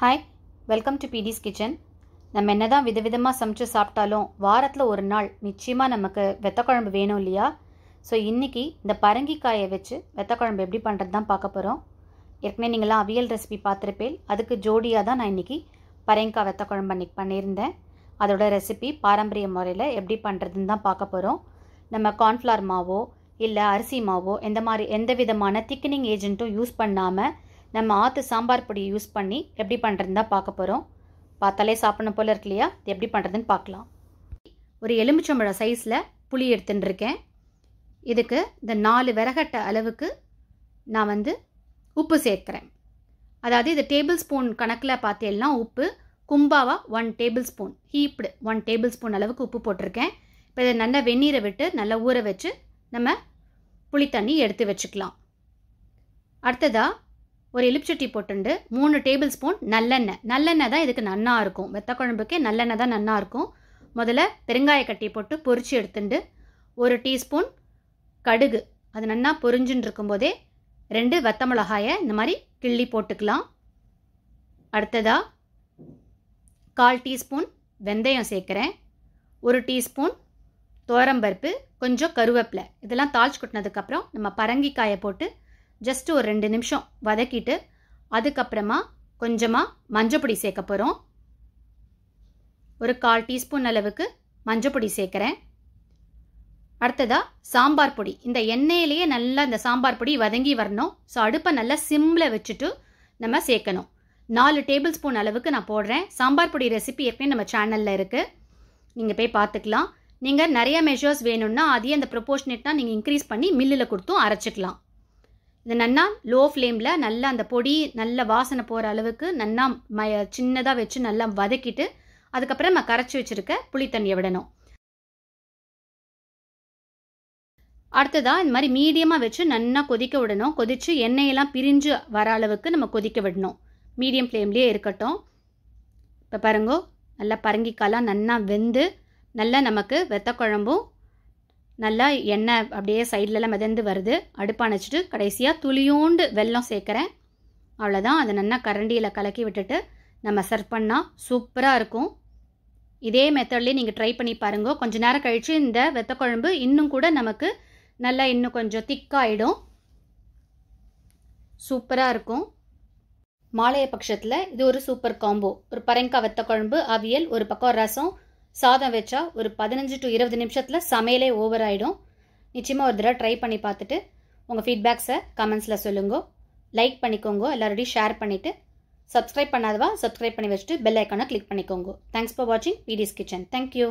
hi welcome to பிடிஸ் kitchen நம்ம என்ன தான் விதவிதமாக சமைச்சு சாப்பிட்டாலும் வாரத்தில் ஒரு நாள் நிச்சயமாக நமக்கு வெத்த குழம்பு வேணும் இல்லையா ஸோ இன்றைக்கி இந்த பரங்கிக்காயை வச்சு வெத்த குழம்பு எப்படி பண்ணுறது தான் பார்க்க போகிறோம் ஏற்கனவே நீங்களாம் அவியல் ரெசிபி பார்த்துருப்பேன் அதுக்கு ஜோடியாக தான் நான் இன்றைக்கி பரங்கிக்காய் வெத்த குழம்பு அன்றைக்கி பண்ணியிருந்தேன் அதோட ரெசிபி பாரம்பரிய முறையில் எப்படி பண்ணுறதுன்னு தான் பார்க்க போகிறோம் நம்ம கார்ன்ஃப்ளவர் மாவோ இல்லை அரிசி மாவோ எந்த மாதிரி எந்த விதமான திக்கனிங் ஏஜென்ட்டும் யூஸ் பண்ணாமல் நம்ம ஆற்று சாம்பார் பொடி யூஸ் பண்ணி எப்படி பண்ணுறதுன்னு பார்க்க போகிறோம் பார்த்தாலே சாப்பிடணும் போல் இருக்கு இல்லையா எப்படி பண்ணுறதுன்னு பார்க்கலாம் ஒரு எலுமிச்சம்பழம் சைஸில் புளி எடுத்துன்னு இருக்கேன் இதுக்கு இந்த நாலு விறகட்ட அளவுக்கு நான் வந்து உப்பு சேர்க்குறேன் அதாவது இது டேபிள் ஸ்பூன் கணக்கில் பார்த்தேன்னா உப்பு கும்பாவாக one tablespoon heaped one tablespoon அளவுக்கு உப்பு போட்டிருக்கேன் இப்போ இதை நல்லா வெந்நீரை விட்டு நல்லா ஊற வச்சு நம்ம புளி தண்ணி எடுத்து வச்சுக்கலாம் அடுத்ததாக ஒரு எலிப்சட்டி போட்டுண்டு மூணு டேபிள் ஸ்பூன் நல்லெண்ணெய் நல்லெண்ணெய் தான் இதுக்கு நன்னா இருக்கும் வெத்த குழம்புக்கு நல்லெண்ணெய் தான் நல்லா இருக்கும் முதல்ல பெருங்காய கட்டி போட்டு பொரித்து எடுத்துட்டு ஒரு டீஸ்பூன் கடுகு அது நல்லா பொரிஞ்சுன்னு இருக்கும்போதே ரெண்டு வெத்த மிளகாயை இந்த மாதிரி கிள்ளி போட்டுக்கலாம் அடுத்ததாக கால் டீஸ்பூன் வெந்தயம் சேர்க்குறேன் ஒரு டீஸ்பூன் தோரம்பருப்பு கொஞ்சம் கருவேப்பிலை இதெல்லாம் தாளிச்சு கொட்டினதுக்கப்புறம் நம்ம பரங்கிக்காயை போட்டு ஜஸ்ட் ஒரு ரெண்டு நிமிஷம் வதக்கிட்டு அதுக்கப்புறமா கொஞ்சமாக மஞ்சப்பொடி சேர்க்க போகிறோம் ஒரு கால் டீஸ்பூன் அளவுக்கு மஞ்சப்பொடி சேர்க்குறேன் அடுத்ததாக சாம்பார் பொடி இந்த எண்ணெயிலேயே நல்லா இந்த சாம்பார் பொடி வதங்கி வரணும் ஸோ அடுப்பை நல்லா சிம்மில் வச்சுட்டு நம்ம சேர்க்கணும் நாலு டேபிள் ஸ்பூன் அளவுக்கு நான் போடுறேன் சாம்பார் பொடி ரெசிபி ஏற்கனவே நம்ம சேனலில் இருக்குது நீங்கள் போய் பார்த்துக்கலாம் நீங்கள் நிறைய மெஷர்ஸ் வேணும்னா அதையே அந்த ப்ரொபோஷனேட்னா நீங்கள் இன்க்ரீஸ் பண்ணி மில்லில் கொடுத்தும் அரைச்சிக்கலாம் இந்த நன்னா லோ ஃப்ளேமில் நல்லா அந்த பொடி நல்ல வாசனை போகிற அளவுக்கு நன்னா மய சின்னதாக வச்சு நல்லா வதக்கிட்டு அதுக்கப்புறம் நம்ம கரைச்சி வச்சுருக்க புளித்தண்ணியை விடணும் அடுத்ததாக இந்த மாதிரி மீடியமாக வச்சு நல்லா கொதிக்க விடணும் கொதித்து எண்ணெயெல்லாம் பிரிஞ்சு வர அளவுக்கு நம்ம கொதிக்க விடணும் மீடியம் ஃப்ளேம்லேயே இருக்கட்டும் இப்போ பாருங்கோ நல்லா பரங்கிக்காலாம் நல்லா வெந்து நல்லா நமக்கு வெத்த குழம்பும் நல்லா எண்ணெய் அப்படியே சைட்லலாம் மிதந்து வருது அடுப்பாணைச்சிட்டு கடைசியாக துளியோண்டு வெல்லம் சேர்க்குறேன் அவ்வளோதான் அதை நல்லா கரண்டியில் கலக்கி விட்டுட்டு நம்ம சர்வ் பண்ணால் சூப்பராக இருக்கும் இதே மெத்தட்லேயே நீங்கள் ட்ரை பண்ணி பாருங்க கொஞ்ச நேரம் கழித்து இந்த வெத்த குழம்பு இன்னும் கூட நமக்கு நல்லா இன்னும் கொஞ்சம் திக்காகிடும் சூப்பராக இருக்கும் மாலைய பட்சத்தில் இது ஒரு சூப்பர் காம்போ ஒரு பரங்காய் வெத்த குழம்பு அவியல் ஒரு பக்கம் ரசம் சாதம் வச்சா ஒரு பதினஞ்சு டு இருபது நிமிஷத்தில் சமையலே ஓவர் ஆகிடும் நிச்சயமாக ஒரு தடவை ட்ரை பண்ணி பார்த்துட்டு உங்கள் ஃபீட்பேக்ஸை கமெண்ட்ஸில் சொல்லுங்கோ லைக் பண்ணிக்கோங்க எல்லாரோடையும் ஷேர் பண்ணிவிட்டு சப்ஸ்கிரைப் பண்ணாதவா சப்ஸ்கிரைப் பண்ணி வச்சுட்டு பெல் ஐக்கானை கிளிக் பண்ணிக்கோங்க தேங்க்ஸ் ஃபார் வாட்சிங் பிடிஸ் கிச்சன் தேங்க்யூ